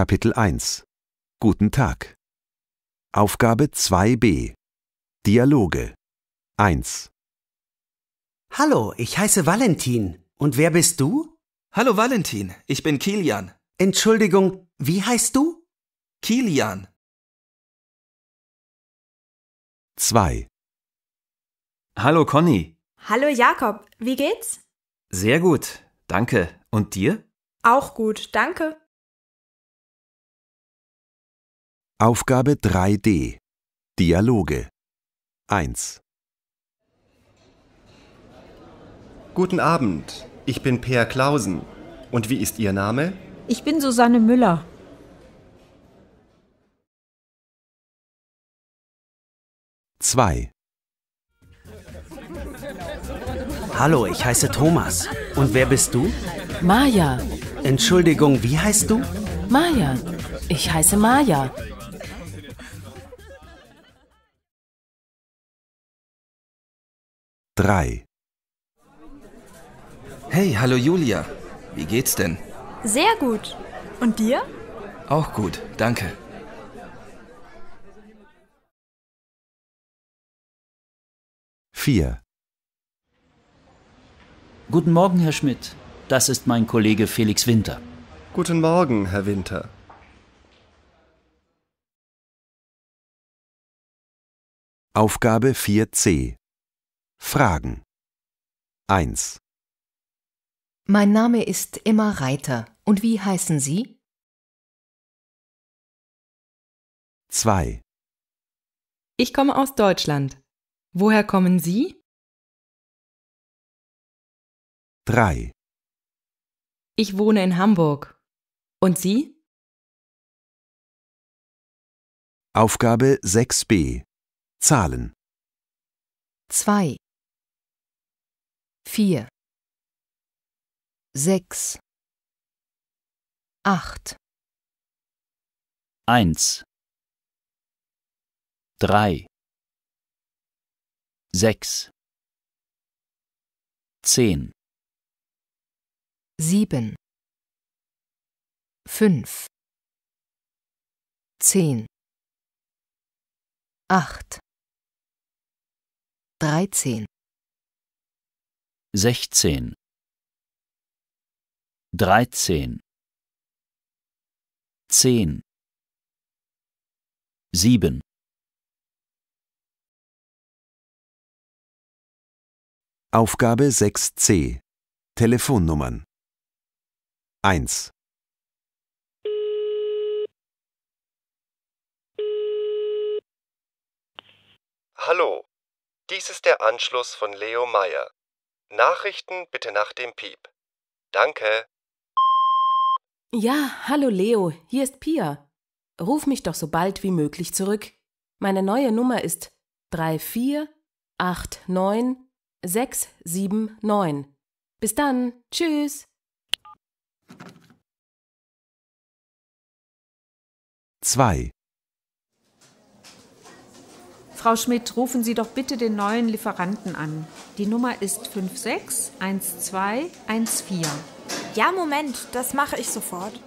Kapitel 1 Guten Tag. Aufgabe 2b Dialoge 1 Hallo, ich heiße Valentin. Und wer bist du? Hallo Valentin, ich bin Kilian. Entschuldigung, wie heißt du? Kilian. 2 Hallo Conny. Hallo Jakob, wie geht's? Sehr gut, danke. Und dir? Auch gut, danke. Aufgabe 3D Dialoge 1 Guten Abend, ich bin Peer Klausen. Und wie ist Ihr Name? Ich bin Susanne Müller. Zwei. Hallo, ich heiße Thomas. Und wer bist du? Maja. Entschuldigung, wie heißt du? Maja. Ich heiße Maja. 3 Hey, hallo Julia. Wie geht's denn? Sehr gut. Und dir? Auch gut, danke. Vier. Guten Morgen, Herr Schmidt. Das ist mein Kollege Felix Winter. Guten Morgen, Herr Winter. Aufgabe 4c Fragen 1. Mein Name ist Emma Reiter und wie heißen Sie? 2. Ich komme aus Deutschland. Woher kommen Sie? 3. Ich wohne in Hamburg. Und Sie? Aufgabe 6b. Zahlen 2 vier, sechs, acht, eins, drei, sechs, zehn, sieben, fünf, zehn, acht, dreizehn sechzehn, dreizehn, zehn, sieben. Aufgabe 6c Telefonnummern 1 Hallo, dies ist der Anschluss von Leo Meyer. Nachrichten bitte nach dem Piep. Danke. Ja, hallo Leo, hier ist Pia. Ruf mich doch so bald wie möglich zurück. Meine neue Nummer ist 3489679. Bis dann, tschüss. Zwei. Frau Schmidt, rufen Sie doch bitte den neuen Lieferanten an. Die Nummer ist 561214. Ja, Moment, das mache ich sofort.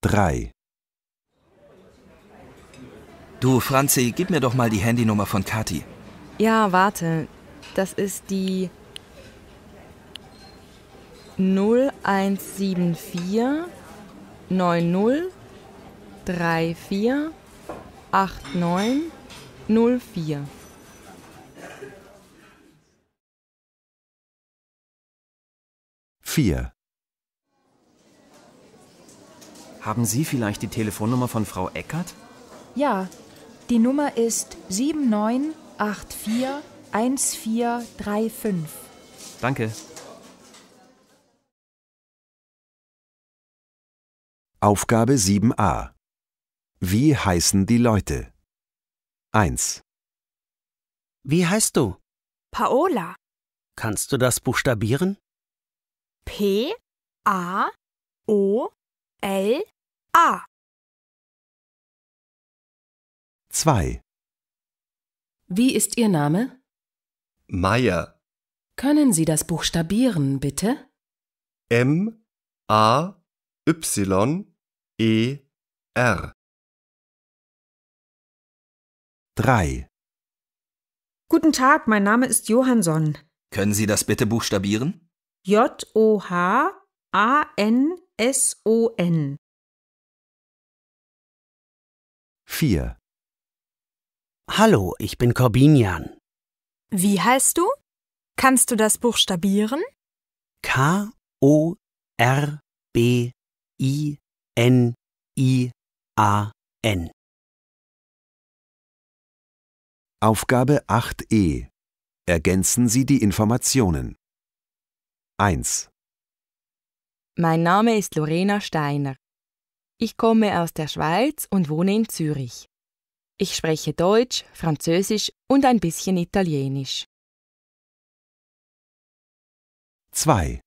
Drei. Du, Franzi, gib mir doch mal die Handynummer von Kathi. Ja, warte. Das ist die 0174 90 drei vier acht vier Haben Sie vielleicht die Telefonnummer von Frau Eckert? Ja, die Nummer ist 79841435. Danke. Aufgabe 7a wie heißen die Leute? 1. Wie heißt du? Paola. Kannst du das buchstabieren? P A O L A. 2. Wie ist Ihr Name? Meier. Können Sie das buchstabieren, bitte? M A Y E R. 3. Guten Tag, mein Name ist Johansson. Können Sie das bitte buchstabieren? J-O-H-A-N-S-O-N. 4. Hallo, ich bin Corbinian. Wie heißt du? Kannst du das buchstabieren? K-O-R-B-I-N-I-A-N. Aufgabe 8e. Ergänzen Sie die Informationen. 1. Mein Name ist Lorena Steiner. Ich komme aus der Schweiz und wohne in Zürich. Ich spreche Deutsch, Französisch und ein bisschen Italienisch. 2.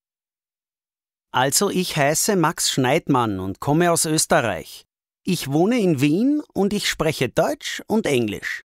Also ich heiße Max Schneidmann und komme aus Österreich. Ich wohne in Wien und ich spreche Deutsch und Englisch.